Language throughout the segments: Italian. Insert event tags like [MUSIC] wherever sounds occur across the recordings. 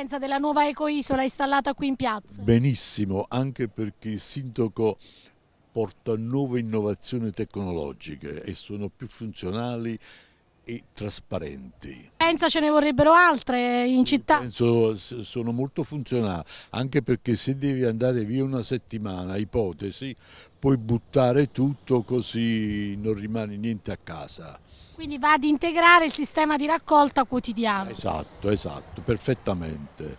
pensa della nuova ecoisola installata qui in piazza? Benissimo, anche perché il sindaco porta nuove innovazioni tecnologiche e sono più funzionali e trasparenti. Pensa ce ne vorrebbero altre in città? Penso sono molto funzionali, anche perché se devi andare via una settimana, ipotesi, puoi buttare tutto così non rimane niente a casa. Quindi va ad integrare il sistema di raccolta quotidiano. Esatto, esatto, perfettamente.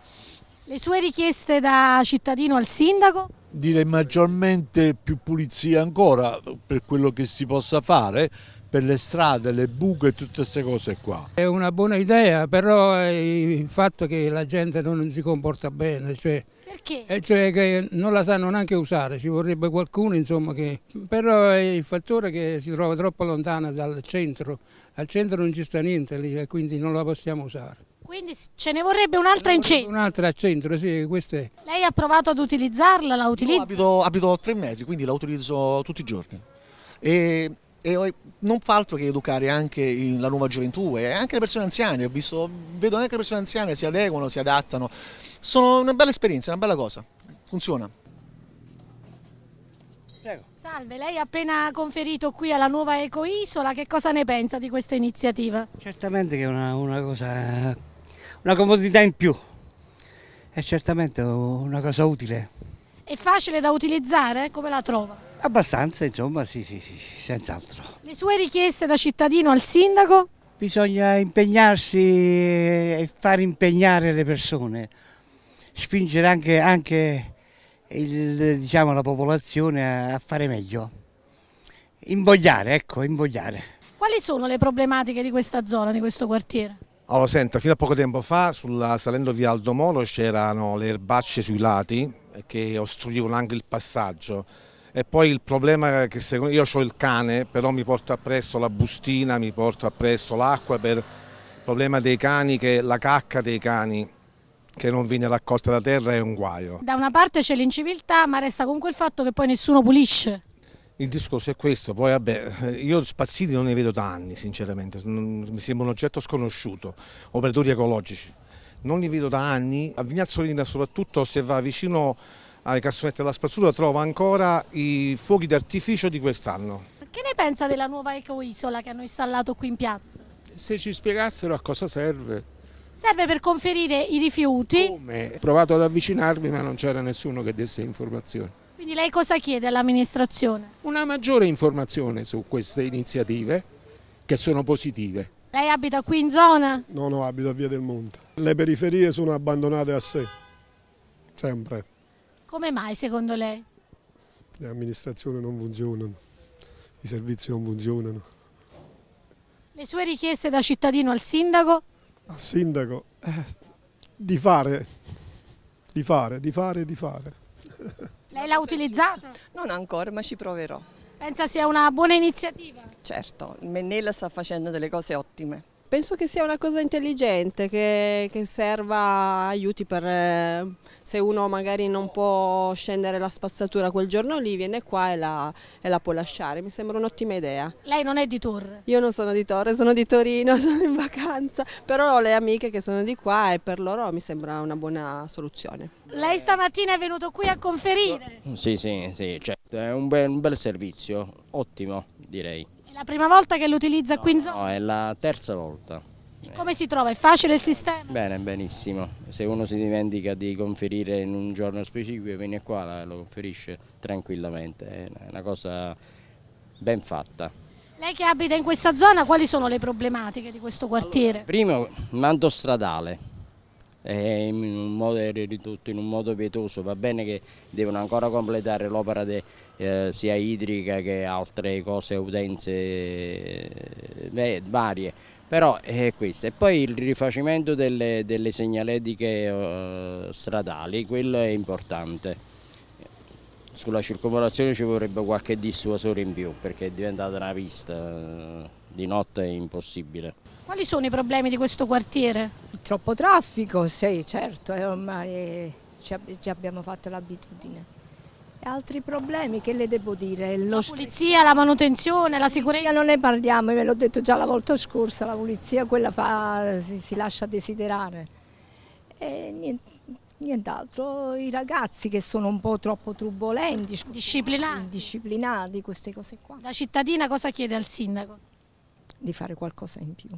Le sue richieste da cittadino al sindaco? Direi maggiormente più pulizia ancora per quello che si possa fare, per le strade, le buche e tutte queste cose qua. È una buona idea, però il fatto che la gente non si comporta bene, cioè, Perché? E cioè che non la sanno neanche usare, ci vorrebbe qualcuno insomma che... Però è il fattore che si trova troppo lontana dal centro, al centro non ci sta niente lì e quindi non la possiamo usare. Quindi ce ne vorrebbe un'altra in centro? Un'altra a centro, sì, questa è. Lei ha provato ad utilizzarla, la utilizza? Io abito, abito a 3 metri, quindi la utilizzo tutti i giorni. E e non fa altro che educare anche la nuova gioventù e anche le persone anziane, ho visto, vedo anche le persone anziane si adeguano, si adattano, sono una bella esperienza, una bella cosa, funziona. Prego. Salve, lei ha appena conferito qui alla nuova Ecoisola, che cosa ne pensa di questa iniziativa? Certamente che è una, una, cosa, una comodità in più, è certamente una cosa utile. È facile da utilizzare? Come la trova? Abbastanza, insomma, sì, sì, sì senz'altro. Le sue richieste da cittadino al sindaco? Bisogna impegnarsi e far impegnare le persone, spingere anche, anche il, diciamo, la popolazione a fare meglio, invogliare, ecco, invogliare. Quali sono le problematiche di questa zona, di questo quartiere? Allora, oh, sento, fino a poco tempo fa, sulla, salendo via Aldomolo, c'erano le erbacce sui lati che ostruivano anche il passaggio e poi il problema è che secondo, io ho il cane, però mi porto appresso la bustina, mi porto appresso l'acqua per il problema dei cani, che la cacca dei cani che non viene raccolta da terra è un guaio. Da una parte c'è l'inciviltà, ma resta comunque il fatto che poi nessuno pulisce. Il discorso è questo, poi vabbè, io spazzini non ne vedo da anni sinceramente, mi sembra un oggetto sconosciuto, operatori ecologici, non li vedo da anni, a Vignazzolina soprattutto se va vicino alle cassonette della spazzatura trova ancora i fuochi d'artificio di quest'anno. Che ne pensa della nuova ecoisola che hanno installato qui in piazza? Se ci spiegassero a cosa serve. Serve per conferire i rifiuti. Come? Ho provato ad avvicinarmi ma non c'era nessuno che desse informazioni. Quindi lei cosa chiede all'amministrazione? Una maggiore informazione su queste iniziative che sono positive. Lei abita qui in zona? No, no, abito a Via del Monte. Le periferie sono abbandonate a sé, sempre. Come mai secondo lei? Le amministrazioni non funzionano, i servizi non funzionano. Le sue richieste da cittadino al sindaco? Al sindaco? Eh, di fare, di fare, di fare, di fare. [LAUGHS] Lei l'ha utilizzata? Non ancora, ma ci proverò. Pensa sia una buona iniziativa? Certo, il Mennella sta facendo delle cose ottime. Penso che sia una cosa intelligente, che, che, serva aiuti per eh, se uno magari non può scendere la spazzatura quel giorno lì, viene qua e la, e la può lasciare. Mi sembra un'ottima idea. Lei non è di Torre? Io non sono di Torre, sono di Torino, [LAUGHS] sono in vacanza, però ho le amiche che sono di qua e per loro mi sembra una buona soluzione. Lei stamattina è venuto qui a conferire? Sì, sì, sì, certo. è un bel, un bel servizio, ottimo direi. È la prima volta che lo utilizza no, qui in zona? No, è la terza volta. E come si trova? È facile il sistema? Bene, benissimo. Se uno si dimentica di conferire in un giorno specifico, viene qua, lo conferisce tranquillamente. È una cosa ben fatta. Lei che abita in questa zona, quali sono le problematiche di questo quartiere? Allora, primo, mando stradale eh, in un modo ridotto, in un modo pietoso, va bene che devono ancora completare l'opera eh, sia idrica che altre cose, utenze eh, varie, però è eh, questo. E poi il rifacimento delle, delle segnaletiche eh, stradali, quello è importante. Sulla circolazione ci vorrebbe qualche dissuasore in più perché è diventata una pista. Eh di notte è impossibile. Quali sono i problemi di questo quartiere? Troppo traffico, sì, certo, e eh, ormai ci abbiamo fatto l'abitudine. altri problemi che le devo dire? Lo la pulizia, la manutenzione, la sicurezza? Non ne parliamo, ve l'ho detto già la volta scorsa, la pulizia quella fa, si, si, lascia desiderare. E nient'altro, i ragazzi che sono un po' troppo turbolenti, disciplinati. disciplinati, queste cose qua. La cittadina cosa chiede al sindaco? di fare qualcosa in più.